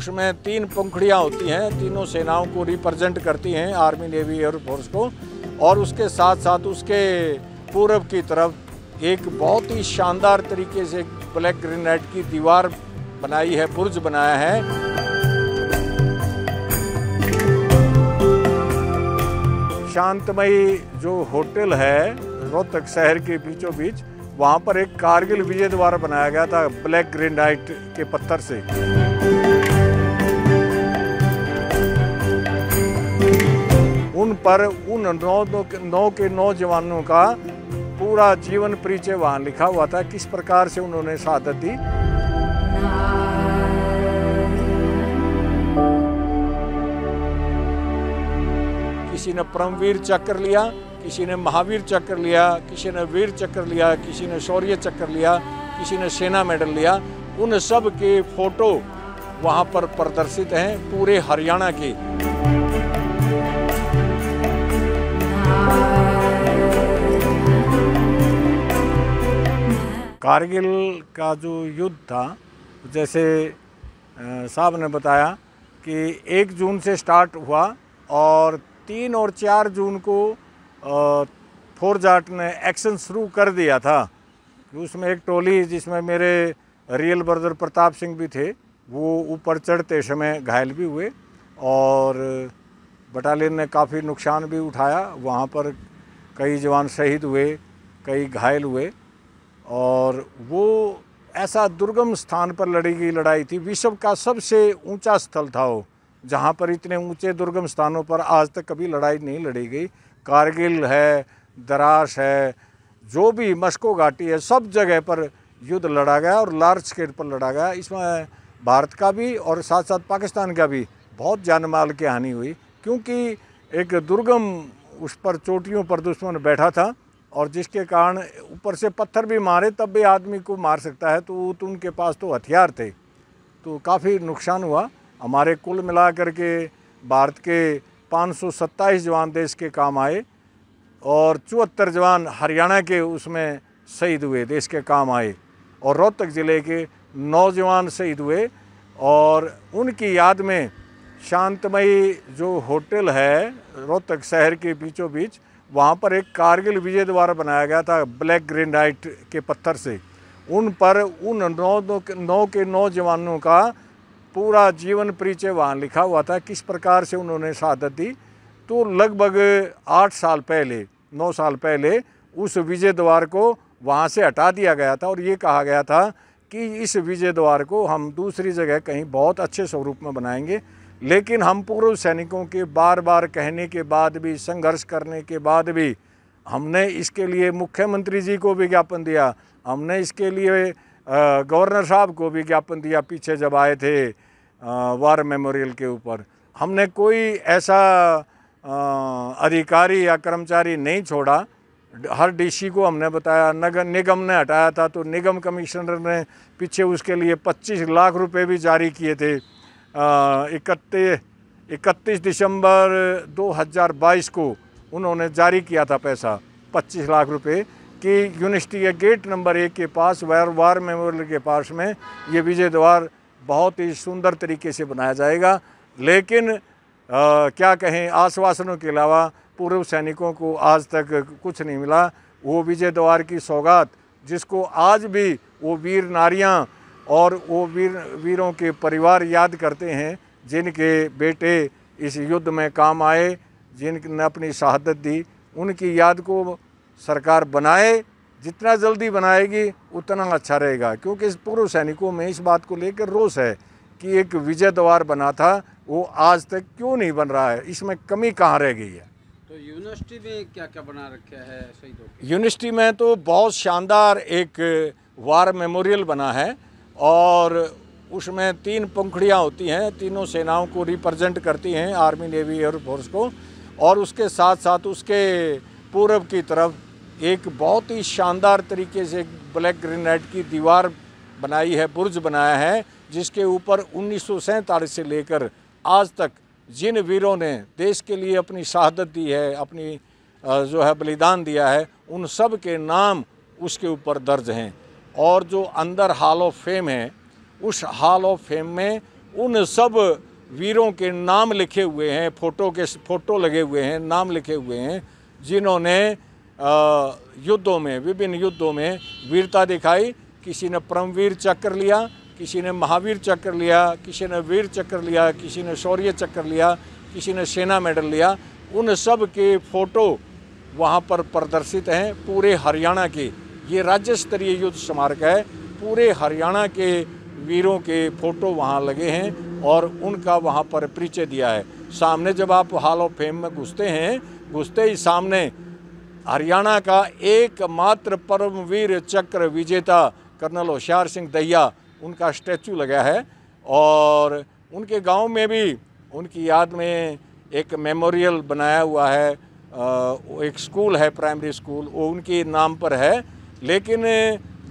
उसमें तीन पंखड़ियाँ होती हैं तीनों सेनाओं को रिप्रेजेंट करती हैं आर्मी नेवी एयरफोर्स को और उसके साथ साथ उसके पूर्व की तरफ एक बहुत ही शानदार तरीके से ब्लैक ग्रेनाइट की दीवार बनाई है बुर्ज बनाया है शांतमयी जो होटल है रोहतक शहर के बीचों बीच वहाँ पर एक कारगिल विजय द्वारा बनाया गया था ब्लैक ग्रेनाइट के पत्थर से पर उन नौ नौ के नौजवानों का पूरा जीवन परिचय वहाँ लिखा हुआ था किस प्रकार से उन्होंने शहादत दी किसी ने परमवीर चक्र लिया किसी ने महावीर चक्र लिया किसी ने वीर चक्र लिया किसी ने शौर्य चक्र लिया किसी ने सेना मेडल लिया उन सब के फोटो वहाँ पर प्रदर्शित हैं पूरे हरियाणा के कारगिल का जो युद्ध था जैसे साहब ने बताया कि एक जून से स्टार्ट हुआ और तीन और चार जून को फोर जाट ने एक्शन शुरू कर दिया था उसमें एक टोली जिसमें मेरे रियल ब्रदर प्रताप सिंह भी थे वो ऊपर चढ़ते समय घायल भी हुए और बटालियन ने काफ़ी नुकसान भी उठाया वहाँ पर कई जवान शहीद हुए कई घायल हुए और वो ऐसा दुर्गम स्थान पर लड़ी गई लड़ाई थी विश्व का सबसे ऊंचा स्थल था वो जहाँ पर इतने ऊंचे दुर्गम स्थानों पर आज तक कभी लड़ाई नहीं लड़ी गई कारगिल है दराश है जो भी मस्को घाटी है सब जगह पर युद्ध लड़ा गया और लार्ज स्केल पर लड़ा गया इसमें भारत का भी और साथ साथ पाकिस्तान का भी बहुत जानमाल की हानि हुई क्योंकि एक दुर्गम उस पर चोटियों पर दुश्मन बैठा था और जिसके कारण ऊपर से पत्थर भी मारे तब भी आदमी को मार सकता है तो वो तो उनके पास तो हथियार थे तो काफ़ी नुकसान हुआ हमारे कुल मिला के भारत के पाँच जवान देश के काम आए और चौहत्तर जवान हरियाणा के उसमें शहीद हुए देश के काम आए और रोहतक ज़िले के नौजवान शहीद हुए और उनकी याद में शांतमयी जो होटल है रोहतक शहर के बीचों बीच वहाँ पर एक कारगिल विजय द्वारा बनाया गया था ब्लैक ग्रेनाइट के पत्थर से उन पर उन नौ नौ के नौ जवानों का पूरा जीवन परिचय वहाँ लिखा हुआ था किस प्रकार से उन्होंने शहादत दी तो लगभग आठ साल पहले नौ साल पहले उस विजय द्वार को वहाँ से हटा दिया गया था और ये कहा गया था कि इस विजय द्वार को हम दूसरी जगह कहीं बहुत अच्छे स्वरूप में बनाएंगे लेकिन हम पूर्व सैनिकों के बार बार कहने के बाद भी संघर्ष करने के बाद भी हमने इसके लिए मुख्यमंत्री जी को भी ज्ञापन दिया हमने इसके लिए गवर्नर साहब को भी ज्ञापन दिया पीछे जब आए थे वार मेमोरियल के ऊपर हमने कोई ऐसा अधिकारी या कर्मचारी नहीं छोड़ा हर डीसी को हमने बताया नगर निगम ने हटाया था तो निगम कमिश्नर ने पीछे उसके लिए 25 लाख रुपए भी जारी किए थे इकतीस इकतीस दिसंबर 2022 को उन्होंने जारी किया था पैसा 25 लाख रुपए कि यूनिवर्सिटी के गेट नंबर एक के पास वार वार मेमोरियल के पास में ये विजय द्वार बहुत ही सुंदर तरीके से बनाया जाएगा लेकिन आ, क्या कहें आश्वासनों के अलावा पूर्व सैनिकों को आज तक कुछ नहीं मिला वो विजय द्वार की सौगात जिसको आज भी वो वीर नारियाँ और वो वीर वीरों के परिवार याद करते हैं जिनके बेटे इस युद्ध में काम आए जिनने अपनी शहादत दी उनकी याद को सरकार बनाए जितना जल्दी बनाएगी उतना अच्छा रहेगा क्योंकि इस पूर्व सैनिकों में इस बात को लेकर रोष है कि एक विजय द्वार बना था वो आज तक क्यों नहीं बन रहा है इसमें कमी कहाँ रह गई है तो यूनिवर्सिटी में क्या क्या बना रखा है यूनिवर्सिटी में तो बहुत शानदार एक वार मेमोरियल बना है और उसमें तीन पंखड़ियाँ होती हैं तीनों सेनाओं को रिप्रेजेंट करती हैं आर्मी नेवी एयरफोर्स को और उसके साथ साथ उसके पूर्व की तरफ एक बहुत ही शानदार तरीके से ब्लैक ग्रेनाइट की दीवार बनाई है बुर्ज बनाया है जिसके ऊपर उन्नीस से लेकर आज तक जिन वीरों ने देश के लिए अपनी शहादत दी है अपनी जो है बलिदान दिया है उन सब के नाम उसके ऊपर दर्ज हैं और जो अंदर हॉल ऑफ फेम है उस हॉल ऑफ फेम में उन सब वीरों के नाम लिखे हुए हैं फोटो के फोटो लगे हुए हैं नाम लिखे हुए हैं जिन्होंने युद्धों में विभिन्न युद्धों में वीरता दिखाई किसी ने परमवीर चक्र लिया किसी ने महावीर चक्र लिया किसी ने वीर चक्र लिया किसी ने शौर्य चक्र लिया किसी ने सेना मेडल लिया उन सब के फ़ोटो वहाँ पर प्रदर्शित हैं पूरे हरियाणा की ये राज्य स्तरीय युद्ध स्मारक है पूरे हरियाणा के वीरों के फोटो वहाँ लगे हैं और उनका वहाँ पर परिचय दिया है सामने जब आप हॉल ऑफ फेम में घुसते हैं घुसते ही सामने हरियाणा का एकमात्र परमवीर चक्र विजेता कर्नल होशियार सिंह दहिया उनका स्टैचू लगा है और उनके गांव में भी उनकी याद में एक मेमोरियल बनाया हुआ है एक स्कूल है प्राइमरी स्कूल वो उनके नाम पर है लेकिन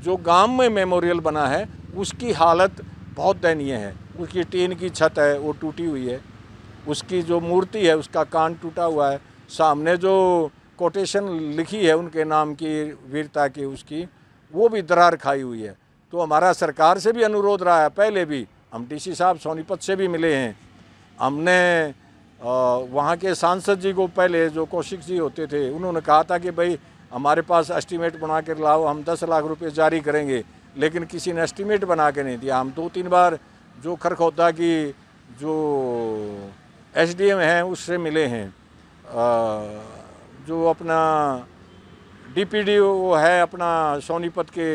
जो गांव में मेमोरियल बना है उसकी हालत बहुत दयनीय है उसकी टीन की छत है वो टूटी हुई है उसकी जो मूर्ति है उसका कान टूटा हुआ है सामने जो कोटेशन लिखी है उनके नाम की वीरता की उसकी वो भी दरार खाई हुई है तो हमारा सरकार से भी अनुरोध रहा है पहले भी हम डीसी साहब सोनीपत से भी मिले हैं हमने वहाँ के सांसद जी को पहले जो कौशिक जी होते थे उन्होंने कहा था कि भाई हमारे पास एस्टीमेट बना कर लाओ हम दस लाख रुपये जारी करेंगे लेकिन किसी ने एस्टीमेट बना के नहीं दिया हम दो तीन बार जो खरखोदा की जो एस डी एम हैं उससे मिले हैं जो अपना डी पी डी ओ है अपना सोनीपत के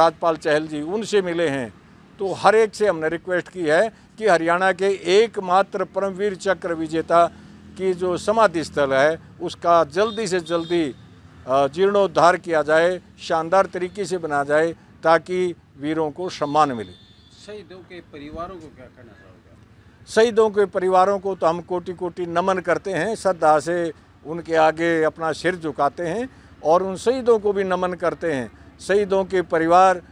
राजपाल चहल जी उनसे मिले हैं तो हर एक से हमने रिक्वेस्ट की है कि हरियाणा के एकमात्र परमवीर चक्र विजेता की जो समाधि स्थल है उसका जल्दी से जल्दी जीर्णोद्धार किया जाए शानदार तरीके से बनाया जाए ताकि वीरों को सम्मान मिले शहीदों के परिवारों को क्या कहना चाहोगे शहीदों के परिवारों को तो हम कोटि कोटि नमन करते हैं श्रद्धा से उनके आगे अपना सिर झुकाते हैं और उन शहीदों को भी नमन करते हैं शहीदों के परिवार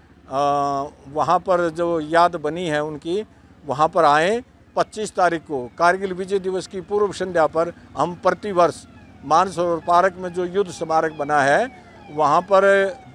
वहाँ पर जो याद बनी है उनकी वहाँ पर आएँ 25 तारीख को कारगिल विजय दिवस की पूर्व संध्या पर हम प्रतिवर्ष मानसरोवर पार्क में जो युद्ध स्मारक बना है वहाँ पर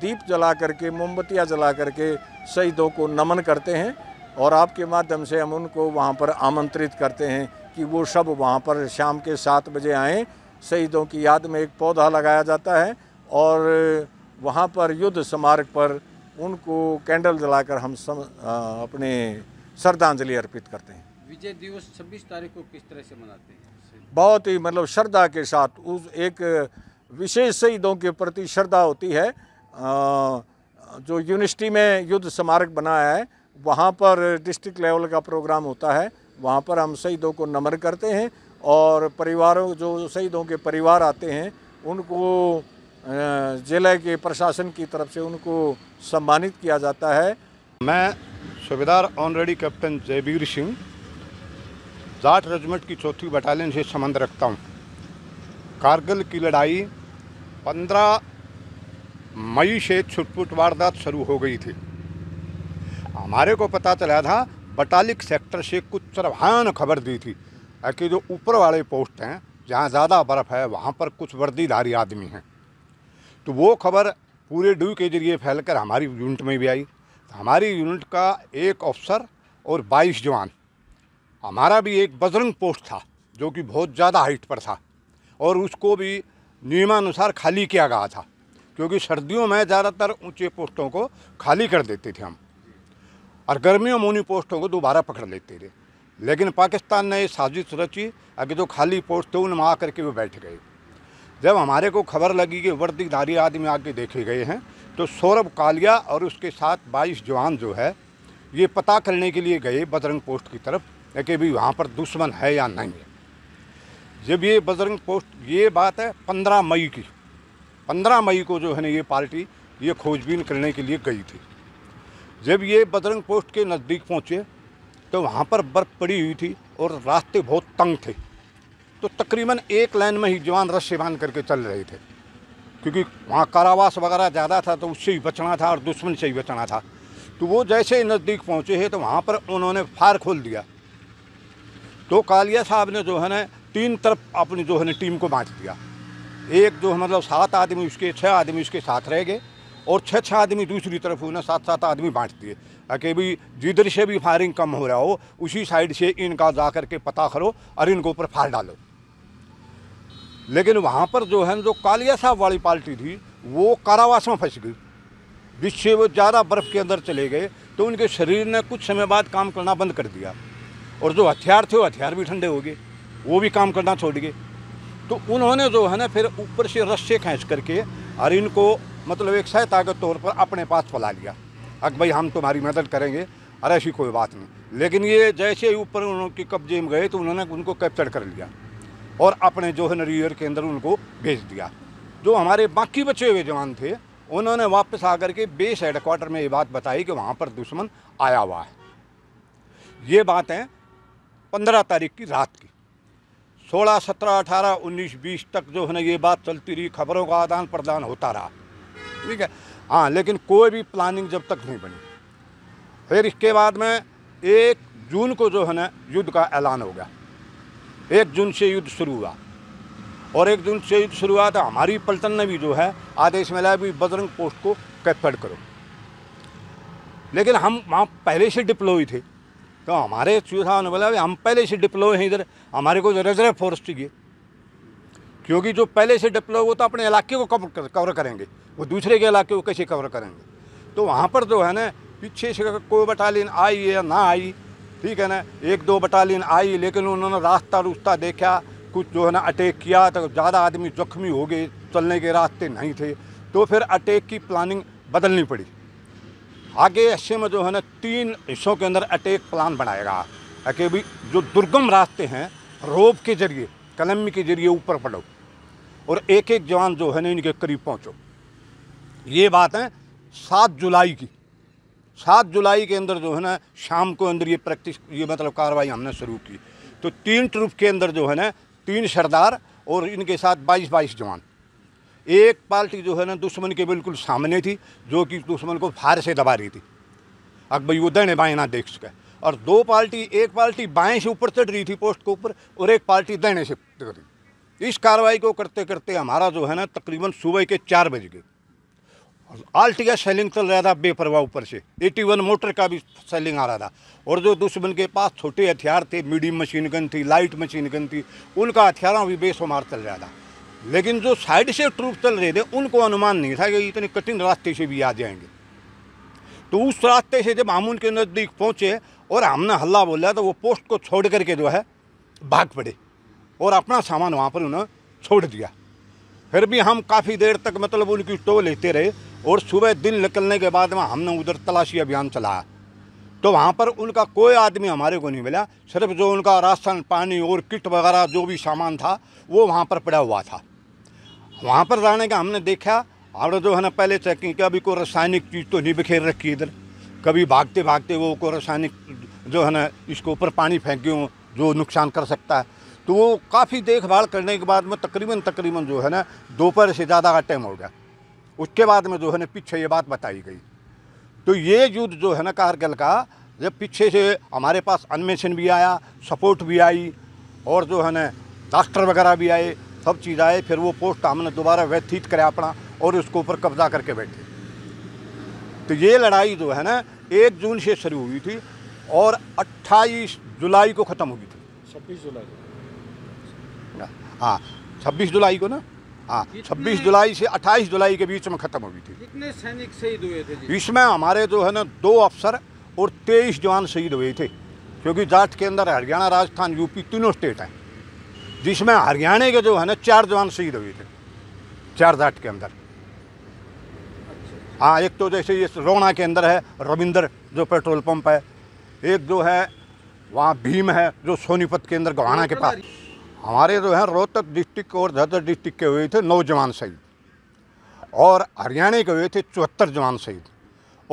दीप जला करके मोमबत्तियाँ जला करके शहीदों को नमन करते हैं और आपके माध्यम से हम उनको वहाँ पर आमंत्रित करते हैं कि वो सब वहाँ पर शाम के सात बजे आएँ शहीदों की याद में एक पौधा लगाया जाता है और वहाँ पर युद्ध स्मारक पर उनको कैंडल जलाकर हम सम, आ, अपने श्रद्धांजलि अर्पित करते हैं विजय दिवस 26 तारीख को किस तरह से मनाते हैं बहुत ही मतलब श्रद्धा के साथ उस एक विशेष शहीदों के प्रति श्रद्धा होती है जो यूनिवर्सिटी में युद्ध स्मारक बनाया है वहाँ पर डिस्ट्रिक्ट लेवल का प्रोग्राम होता है वहाँ पर हम शहीदों को नमन करते हैं और परिवारों जो शहीदों के परिवार आते हैं उनको जिले के प्रशासन की तरफ से उनको सम्मानित किया जाता है मैं सूबेदार honorary captain Jaiveer Singh Jat regiment की चौथी बटालियन से संबंध रखता हूँ कारगिल की लड़ाई 15 मई से छुटपुट वारदात शुरू हो गई थी हमारे को पता चला था बटालिक सेक्टर से कुछ चरभान खबर दी थी कि जो ऊपर वाले पोस्ट हैं जहाँ ज़्यादा बर्फ़ है वहाँ पर कुछ वर्दीधारी आदमी हैं तो वो खबर पूरे डू के जरिए फैलकर हमारी यूनिट में भी आई हमारी यूनिट का एक अफसर और 22 जवान हमारा भी एक बजरंग पोस्ट था जो कि बहुत ज़्यादा हाइट पर था और उसको भी नियमानुसार खाली किया गया था क्योंकि सर्दियों में ज़्यादातर ऊंचे पोस्टों को खाली कर देते थे हम और गर्मियों में उन्हीं पोस्टों को दोबारा पकड़ लेते थे लेकिन पाकिस्तान ने साजिश रची अगर जो खाली पोस्ट थे उनमें आकर के वो बैठ गए जब हमारे को खबर लगी कि वर्दीधारी आदमी आके देखे गए हैं तो सौरभ कालिया और उसके साथ बाईस जवान जो है ये पता करने के लिए गए बजरंग पोस्ट की तरफ है कि भाई वहाँ पर दुश्मन है या नहीं है जब ये बजरंग पोस्ट ये बात है पंद्रह मई की पंद्रह मई को जो है ना ये पार्टी ये खोजबीन करने के लिए गई थी जब ये बजरंग पोस्ट के नज़दीक पहुँचे तो वहाँ पर बर्फ़ पड़ी हुई थी और रास्ते बहुत तंग थे तो तकरीबन एक लाइन में ही जवान रस्से बांध करके चल रहे थे क्योंकि वहाँ कारावास वगैरह ज़्यादा था तो उससे ही बचना था और दुश्मन से ही बचना था तो वो जैसे ही नज़दीक पहुँचे हैं तो वहाँ पर उन्होंने फायर खोल दिया तो कालिया साहब ने जो है ना तीन तरफ अपनी जो है ना टीम को बांट दिया एक जो है मतलब सात आदमी उसके छः आदमी उसके साथ रह गए और छः छः आदमी दूसरी तरफ हुए ना सात सात आदमी बांट दिए ताकि भी जिधर से भी फायरिंग कम हो रहा हो उसी साइड से इनका जा कर के पता करो और इनके ऊपर फायर डालो लेकिन वहाँ पर जो है जो कालिया साहब वाली पार्टी थी वो कारावास में फंस गई जिससे वो ज़्यादा बर्फ़ के अंदर चले गए तो उनके शरीर ने कुछ समय बाद काम करना बंद कर दिया और जो हथियार थे वो हथियार भी ठंडे हो गए वो भी काम करना छोड़ गए तो उन्होंने जो है ना फिर ऊपर से रस्से खींच करके और इनको मतलब एक सहायता के तौर पर अपने पास फैला लिया अक भाई हम तुम्हारी मदद करेंगे और ऐसी कोई बात नहीं लेकिन ये जैसे ही ऊपर उनके कब्जे में गए तो उन्होंने उनको कैप्चर कर लिया और अपने जो है रियर के अंदर उनको भेज दिया जो हमारे बाकी बचे हुए जवान थे उन्होंने वापस आकर के बेस हेडक्वार्टर में ये बात बताई कि वहाँ पर दुश्मन आया हुआ है ये बातें पंद्रह तारीख की रात की सोलह सत्रह अठारह उन्नीस बीस तक जो है ना ये बात चलती रही खबरों का आदान प्रदान होता रहा ठीक है हाँ लेकिन कोई भी प्लानिंग जब तक नहीं बनी फिर इसके बाद में एक जून को जो है ना युद्ध का ऐलान हो गया एक जून से युद्ध शुरू हुआ और एक जून से युद्ध शुरू हुआ तो हमारी पलटन ने भी जो है आदेश लाया भी बजरंग पोस्ट को कैप्चर करो लेकिन हम वहाँ पहले से डिप्लोई थे तो हमारे सी साहब ने बोला हम पहले से डिप्लो हैं इधर हमारे को रिजर्व फोर्स चाहिए क्योंकि जो पहले से डिप्लो वो तो अपने इलाके को कवर कवर करेंगे वो दूसरे के इलाके को कैसे कवर करेंगे तो वहाँ पर जो है ना पीछे से कोई बटालियन आई या ना आई ठीक है ना एक दो बटालियन आई लेकिन उन्होंने रास्ता रुस्ता देखा कुछ जो है ना अटैक किया तो ज़्यादा आदमी जख्मी हो गए चलने के रास्ते नहीं थे तो फिर अटैक की प्लानिंग बदलनी पड़ी आगे ऐसे में जो है ना तीन हिस्सों के अंदर अटैक प्लान बनाएगा कि भी जो दुर्गम रास्ते हैं रोब के जरिए कलमी के जरिए ऊपर पड़ो और एक एक जवान जो है ना इनके करीब पहुँचो ये बात है सात जुलाई की सात जुलाई के अंदर जो है ना शाम को अंदर ये प्रैक्टिस ये मतलब कार्रवाई हमने शुरू की तो तीन ट्रुप के अंदर जो है ना तीन सरदार और इनके साथ बाईस बाईस जवान एक पार्टी जो है ना दुश्मन के बिल्कुल सामने थी जो कि दुश्मन को फार से दबा रही थी अकबर वो ने बाएँ ना देख चुका और दो पार्टी एक पार्टी बाएं से ऊपर चढ़ रही थी पोस्ट के ऊपर और एक पार्टी दाहिने से रही इस कार्रवाई को करते करते हमारा जो है ना तकरीबन सुबह के चार बज गए आल्टिया सेलिंग चल रहा था बेपरवाह ऊपर से 81 मोटर का भी सेलिंग आ रहा था और जो दुश्मन के पास छोटे हथियार थे मीडियम मशीन गन थी लाइट मशीन गन थी उनका हथियारों भी बेशुमार चल रहा था लेकिन जो साइड से ट्रूप चल रहे थे उनको अनुमान नहीं था कि इतने कठिन रास्ते से भी आ जाएंगे तो उस रास्ते से जब आमून के नज़दीक पहुँचे और हमने हल्ला बोला तो वो पोस्ट को छोड़ करके जो है भाग पड़े और अपना सामान वहाँ पर उन्होंने छोड़ दिया फिर भी हम काफ़ी देर तक मतलब उनकी टो लेते रहे और सुबह दिन निकलने के बाद में हमने उधर तलाशी अभियान चलाया तो वहाँ पर उनका कोई आदमी हमारे को नहीं मिला सिर्फ जो उनका राशन पानी और किट वगैरह जो भी सामान था वो वहाँ पर पड़ा हुआ था वहाँ पर जाने का हमने देखा और जो है ना पहले चेकिंग अभी कोई रासायनिक चीज़ तो नहीं बिखेर रखी इधर कभी भागते भागते वो कोई रासायनिक जो है ना इसके ऊपर पानी फेंके हों जो नुकसान कर सकता है तो वो काफ़ी देखभाल करने के बाद में तकरीबन तकरीबन जो है ना दोपहर से ज़्यादा का टाइम हो गया उसके बाद में जो है ना पीछे ये बात बताई गई तो ये युद्ध जो है ना कारगिल का जब पीछे से हमारे पास अनमेशन भी आया सपोर्ट भी आई और जो है ना डॉक्टर वगैरह भी आए सब चीज़ आए फिर वो पोस्ट हमने दोबारा व्यथित कराया अपना और उसके ऊपर कब्जा करके बैठे तो ये लड़ाई जो है ना एक जून से शुरू हुई थी और 28 जुलाई को ख़त्म हुई थी 26 जुलाई को हाँ छब्बीस जुलाई को ना हाँ छब्बीस जुलाई हाँ, से 28 जुलाई के बीच में ख़त्म हुई थी कितने सैनिक शहीद हुए थे इसमें हमारे जो है ना दो अफसर और तेईस जवान शहीद हुए थे क्योंकि जाट के अंदर हरियाणा राजस्थान यूपी तीनों स्टेट हैं जिसमें हरियाणा के जो है ना चार जवान शहीद हुए थे चार जाट के अंदर हाँ एक तो जैसे ये रोना के अंदर है रविंदर जो पेट्रोल पंप है एक जो है वहाँ भीम है जो सोनीपत के अंदर गवाना के पास हमारे जो है रोहतक डिस्ट्रिक्ट और धदर डिस्ट्रिक्ट के हुए थे नौ जवान शहीद और हरियाणा के हुए थे चौहत्तर जवान शहीद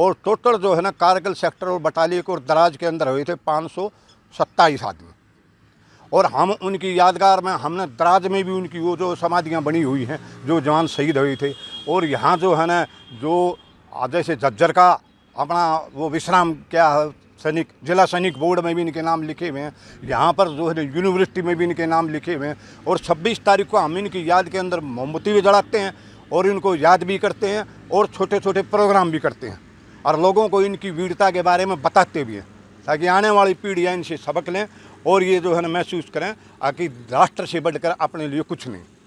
और टोटल जो है ना कारगिल सेक्टर और बटालियक और दराज के अंदर हुए थे पाँच आदमी और हम उनकी यादगार में हमने दराज में भी उनकी वो जो समाधियाँ बनी हुई हैं जो जवान शहीद हुए थे और यहाँ जो है ना जो जैसे जज्जर का अपना वो विश्राम क्या है सैनिक जिला सैनिक बोर्ड में भी इनके नाम लिखे हुए हैं यहाँ पर जो है यूनिवर्सिटी में भी इनके नाम लिखे हुए हैं और 26 तारीख को हम इनकी याद के अंदर मोमबत्ती भी जलाते हैं और इनको याद भी करते हैं और छोटे छोटे प्रोग्राम भी करते हैं और लोगों को इनकी वीरता के बारे में बताते भी हैं ताकि आने वाली पीढ़ियाँ इनसे सबक लें और ये जो है ना महसूस करें आखिर राष्ट्र से बढ़कर अपने लिए कुछ नहीं